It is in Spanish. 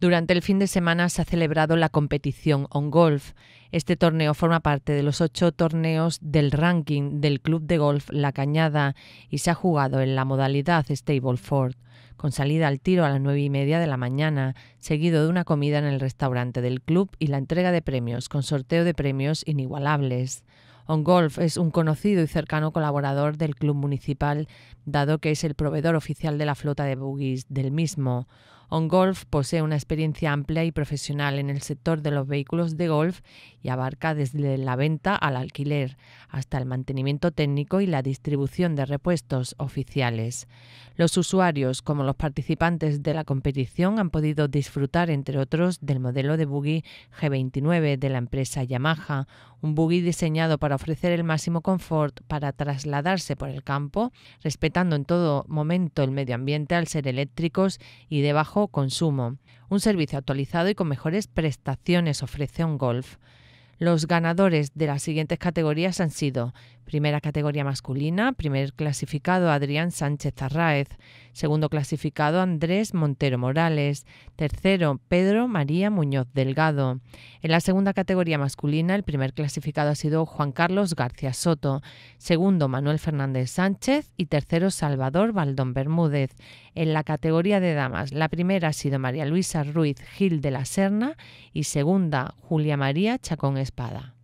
Durante el fin de semana se ha celebrado la competición On Golf. Este torneo forma parte de los ocho torneos del ranking del Club de Golf La Cañada y se ha jugado en la modalidad Stableford, con salida al tiro a las nueve y media de la mañana, seguido de una comida en el restaurante del club y la entrega de premios, con sorteo de premios inigualables. On Golf es un conocido y cercano colaborador del club municipal, dado que es el proveedor oficial de la flota de buggies del mismo. OnGolf posee una experiencia amplia y profesional en el sector de los vehículos de golf y abarca desde la venta al alquiler hasta el mantenimiento técnico y la distribución de repuestos oficiales. Los usuarios, como los participantes de la competición, han podido disfrutar, entre otros, del modelo de buggy G29 de la empresa Yamaha, un buggy diseñado para ofrecer el máximo confort para trasladarse por el campo, respetando en todo momento el medio ambiente al ser eléctricos y de bajo consumo. Un servicio actualizado y con mejores prestaciones ofrece un golf. Los ganadores de las siguientes categorías han sido Primera categoría masculina, primer clasificado Adrián Sánchez Arraez, segundo clasificado Andrés Montero Morales, tercero Pedro María Muñoz Delgado. En la segunda categoría masculina, el primer clasificado ha sido Juan Carlos García Soto, segundo Manuel Fernández Sánchez y tercero Salvador Baldón Bermúdez. En la categoría de damas, la primera ha sido María Luisa Ruiz Gil de la Serna y segunda Julia María Chacón Espada.